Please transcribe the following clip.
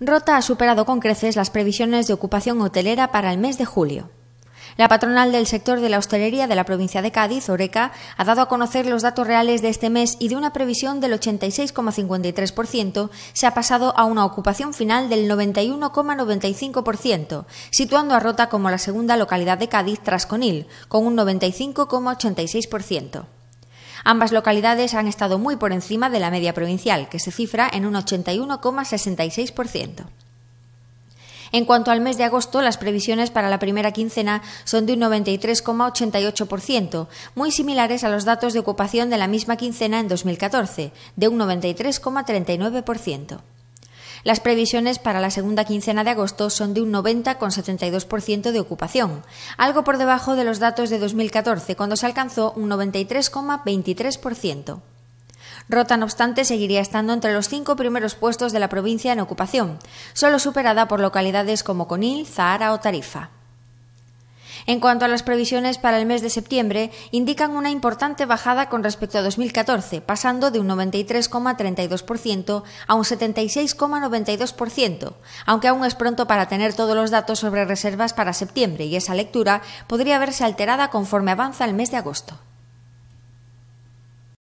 Rota ha superado con creces las previsiones de ocupación hotelera para el mes de julio. La patronal del sector de la hostelería de la provincia de Cádiz, Oreca, ha dado a conocer los datos reales de este mes y de una previsión del 86,53% se ha pasado a una ocupación final del 91,95%, situando a Rota como la segunda localidad de Cádiz tras Conil, con un 95,86%. Ambas localidades han estado muy por encima de la media provincial, que se cifra en un 81,66%. En cuanto al mes de agosto, las previsiones para la primera quincena son de un 93,88%, muy similares a los datos de ocupación de la misma quincena en 2014, de un 93,39%. Las previsiones para la segunda quincena de agosto son de un 90,72% de ocupación, algo por debajo de los datos de 2014, cuando se alcanzó un 93,23%. Rota, no obstante, seguiría estando entre los cinco primeros puestos de la provincia en ocupación, solo superada por localidades como Conil, Zahara o Tarifa. En cuanto a las previsiones para el mes de septiembre, indican una importante bajada con respecto a 2014, pasando de un 93,32% a un 76,92%, aunque aún es pronto para tener todos los datos sobre reservas para septiembre y esa lectura podría verse alterada conforme avanza el mes de agosto.